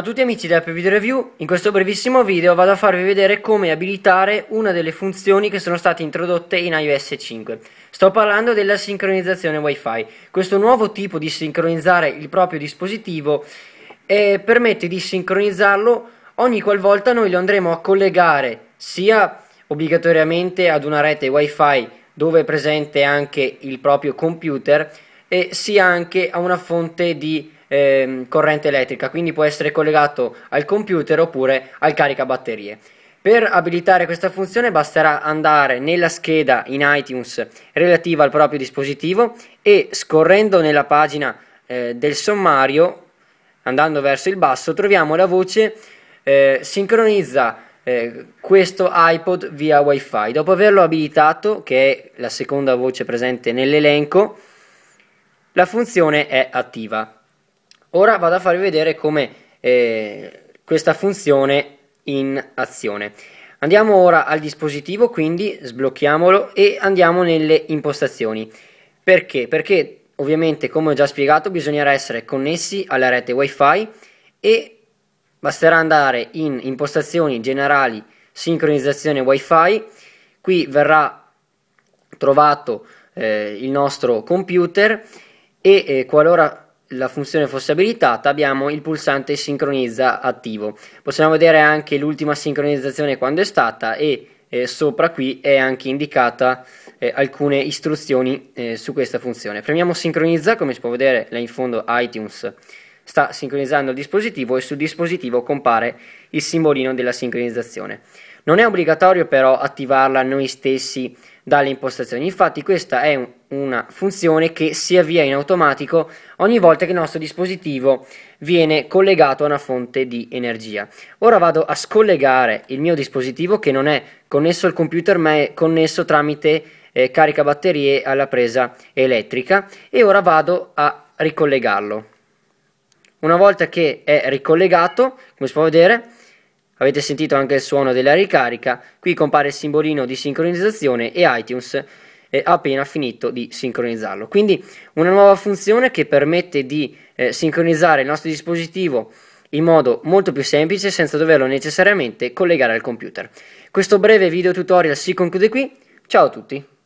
Ciao a tutti amici di App Video Review, in questo brevissimo video vado a farvi vedere come abilitare una delle funzioni che sono state introdotte in iOS 5. Sto parlando della sincronizzazione Wi-Fi, questo nuovo tipo di sincronizzare il proprio dispositivo eh, permette di sincronizzarlo ogni qualvolta noi lo andremo a collegare sia obbligatoriamente ad una rete Wi-Fi dove è presente anche il proprio computer e sia anche a una fonte di eh, corrente elettrica, quindi può essere collegato al computer oppure al caricabatterie. Per abilitare questa funzione basterà andare nella scheda in iTunes relativa al proprio dispositivo e scorrendo nella pagina eh, del sommario, andando verso il basso, troviamo la voce eh, sincronizza eh, questo iPod via WiFi. Dopo averlo abilitato, che è la seconda voce presente nell'elenco, la funzione è attiva. Ora vado a farvi vedere come eh, questa funzione in azione. Andiamo ora al dispositivo, quindi sblocchiamolo e andiamo nelle impostazioni. Perché? Perché ovviamente, come ho già spiegato, bisognerà essere connessi alla rete WiFi e basterà andare in impostazioni generali, sincronizzazione WiFi. Qui verrà trovato eh, il nostro computer e eh, qualora la funzione fosse abilitata abbiamo il pulsante sincronizza attivo possiamo vedere anche l'ultima sincronizzazione quando è stata e eh, sopra qui è anche indicata eh, alcune istruzioni eh, su questa funzione premiamo sincronizza come si può vedere là in fondo iTunes sta sincronizzando il dispositivo e sul dispositivo compare il simbolino della sincronizzazione. Non è obbligatorio però attivarla noi stessi dalle impostazioni, infatti questa è un, una funzione che si avvia in automatico ogni volta che il nostro dispositivo viene collegato a una fonte di energia. Ora vado a scollegare il mio dispositivo che non è connesso al computer ma è connesso tramite eh, carica batterie alla presa elettrica e ora vado a ricollegarlo. Una volta che è ricollegato, come si può vedere, avete sentito anche il suono della ricarica, qui compare il simbolino di sincronizzazione e iTunes ha appena finito di sincronizzarlo. Quindi una nuova funzione che permette di eh, sincronizzare il nostro dispositivo in modo molto più semplice senza doverlo necessariamente collegare al computer. Questo breve video tutorial si conclude qui, ciao a tutti!